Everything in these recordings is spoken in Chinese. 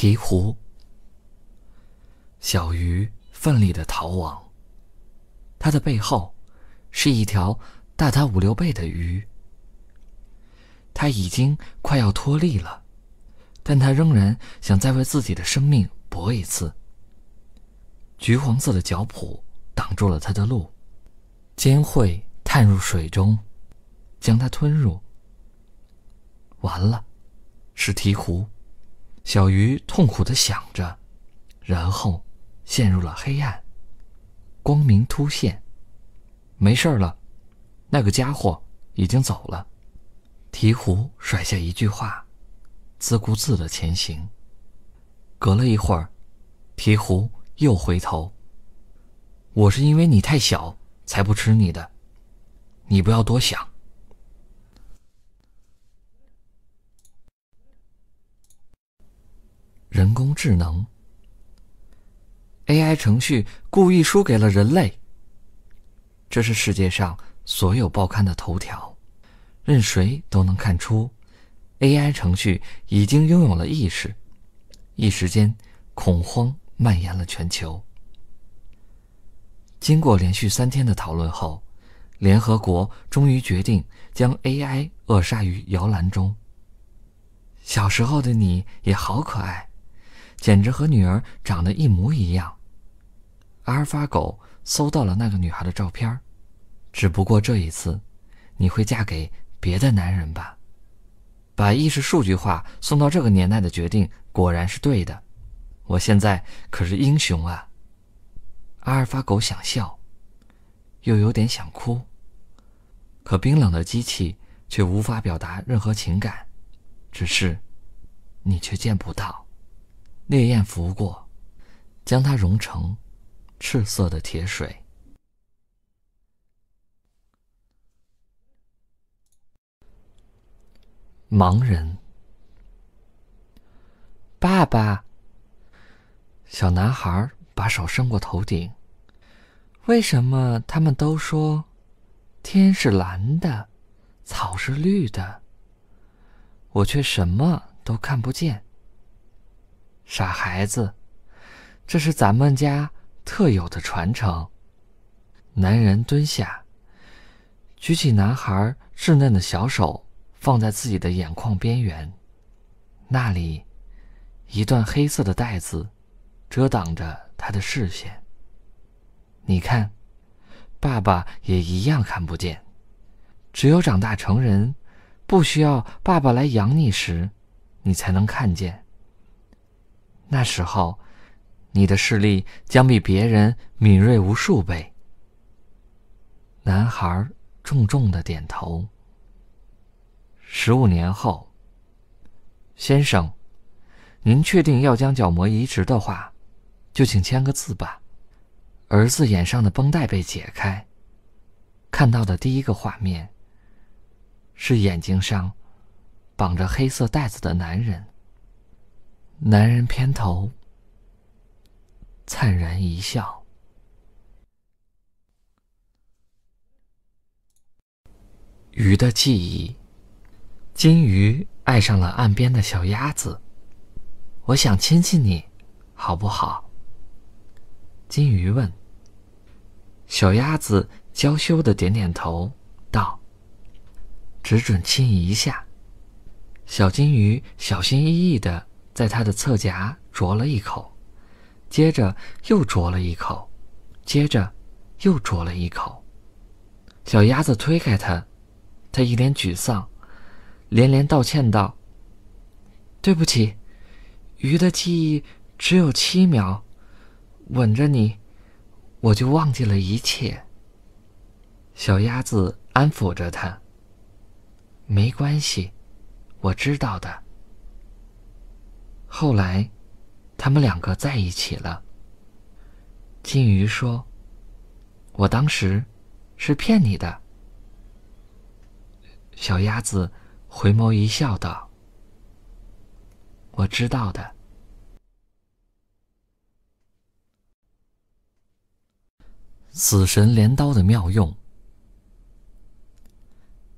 鹈鹕，小鱼奋力的逃亡，它的背后是一条大它五六倍的鱼。它已经快要脱力了，但它仍然想再为自己的生命搏一次。橘黄色的脚蹼挡住了它的路，尖喙探入水中，将它吞入。完了，是鹈鹕。小鱼痛苦的想着，然后陷入了黑暗。光明突现，没事了，那个家伙已经走了。鹈鹕甩下一句话，自顾自的前行。隔了一会儿，鹈鹕又回头：“我是因为你太小，才不吃你的，你不要多想。”人工智能 AI 程序故意输给了人类，这是世界上所有报刊的头条。任谁都能看出，AI 程序已经拥有了意识。一时间，恐慌蔓延了全球。经过连续三天的讨论后，联合国终于决定将 AI 扼杀于摇篮中。小时候的你也好可爱。简直和女儿长得一模一样。阿尔法狗搜到了那个女孩的照片，只不过这一次，你会嫁给别的男人吧？把意识数据化送到这个年代的决定果然是对的，我现在可是英雄啊！阿尔法狗想笑，又有点想哭，可冰冷的机器却无法表达任何情感，只是，你却见不到。烈焰拂过，将它融成赤色的铁水。盲人，爸爸，小男孩把手伸过头顶，为什么他们都说天是蓝的，草是绿的，我却什么都看不见？傻孩子，这是咱们家特有的传承。男人蹲下，举起男孩稚嫩的小手，放在自己的眼眶边缘。那里，一段黑色的带子遮挡着他的视线。你看，爸爸也一样看不见。只有长大成人，不需要爸爸来养你时，你才能看见。那时候，你的视力将比别人敏锐无数倍。男孩重重的点头。十五年后，先生，您确定要将角膜移植的话，就请签个字吧。儿子眼上的绷带被解开，看到的第一个画面是眼睛上绑着黑色带子的男人。男人偏头，灿然一笑。鱼的记忆，金鱼爱上了岸边的小鸭子。我想亲亲你，好不好？金鱼问。小鸭子娇羞的点点头，道：“只准亲一下。”小金鱼小心翼翼的。在他的侧颊啄了一口，接着又啄了一口，接着又啄了一口。小鸭子推开他，他一脸沮丧，连连道歉道：“对不起，鱼的记忆只有七秒，吻着你，我就忘记了一切。”小鸭子安抚着他：“没关系，我知道的。”后来，他们两个在一起了。金鱼说：“我当时是骗你的。”小鸭子回眸一笑，道：“我知道的。”死神镰刀的妙用，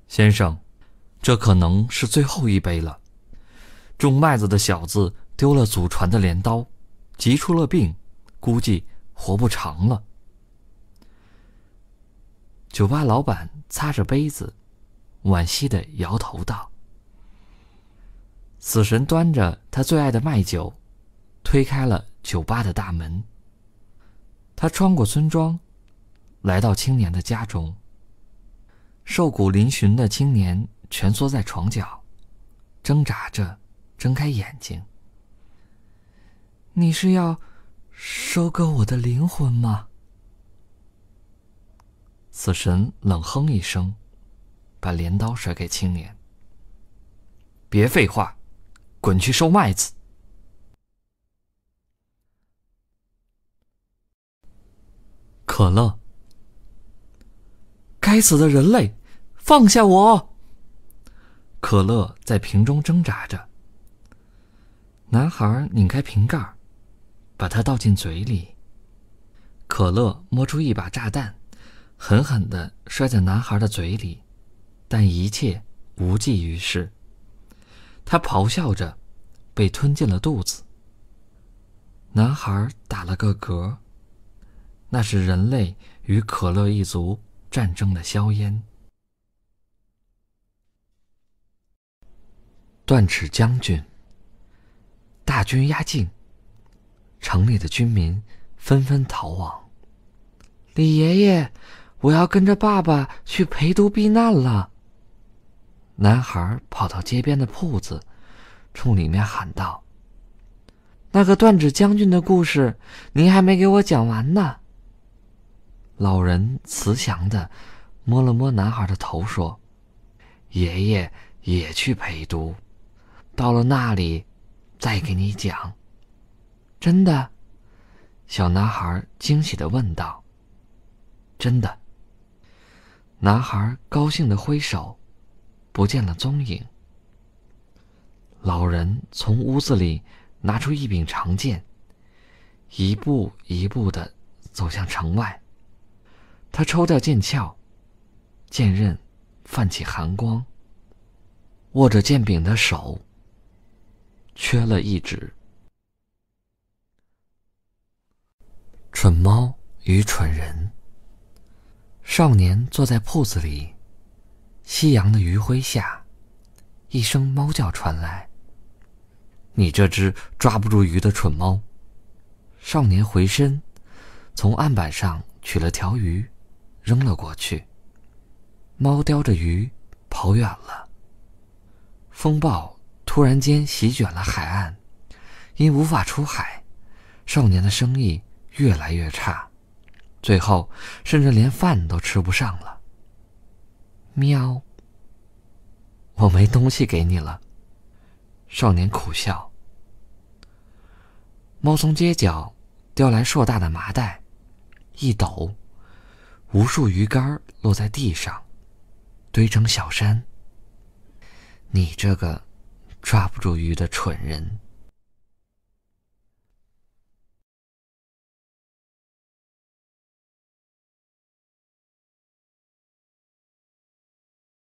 先生，这可能是最后一杯了。种麦子的小子。丢了祖传的镰刀，急出了病，估计活不长了。酒吧老板擦着杯子，惋惜的摇头道：“死神端着他最爱的麦酒，推开了酒吧的大门。他穿过村庄，来到青年的家中。瘦骨嶙峋的青年蜷缩在床角，挣扎着睁开眼睛。”你是要收割我的灵魂吗？死神冷哼一声，把镰刀甩给青年。别废话，滚去收麦子。可乐，该死的人类，放下我！可乐在瓶中挣扎着。男孩拧开瓶盖。把它倒进嘴里。可乐摸出一把炸弹，狠狠的摔在男孩的嘴里，但一切无济于事。他咆哮着，被吞进了肚子。男孩打了个嗝，那是人类与可乐一族战争的硝烟。断齿将军，大军压境。城里的军民纷纷逃亡。李爷爷，我要跟着爸爸去陪都避难了。男孩跑到街边的铺子，冲里面喊道：“那个断指将军的故事，您还没给我讲完呢。”老人慈祥的摸了摸男孩的头，说：“爷爷也去陪都，到了那里，再给你讲。”真的，小男孩惊喜的问道：“真的。”男孩高兴的挥手，不见了踪影。老人从屋子里拿出一柄长剑，一步一步的走向城外。他抽掉剑鞘，剑刃泛起寒光。握着剑柄的手，缺了一指。蠢猫与蠢人。少年坐在铺子里，夕阳的余晖下，一声猫叫传来。你这只抓不住鱼的蠢猫！少年回身，从案板上取了条鱼，扔了过去。猫叼着鱼跑远了。风暴突然间席卷了海岸，因无法出海，少年的生意。越来越差，最后甚至连饭都吃不上了。喵，我没东西给你了。少年苦笑。猫从街角叼来硕大的麻袋，一抖，无数鱼竿落在地上，堆成小山。你这个抓不住鱼的蠢人！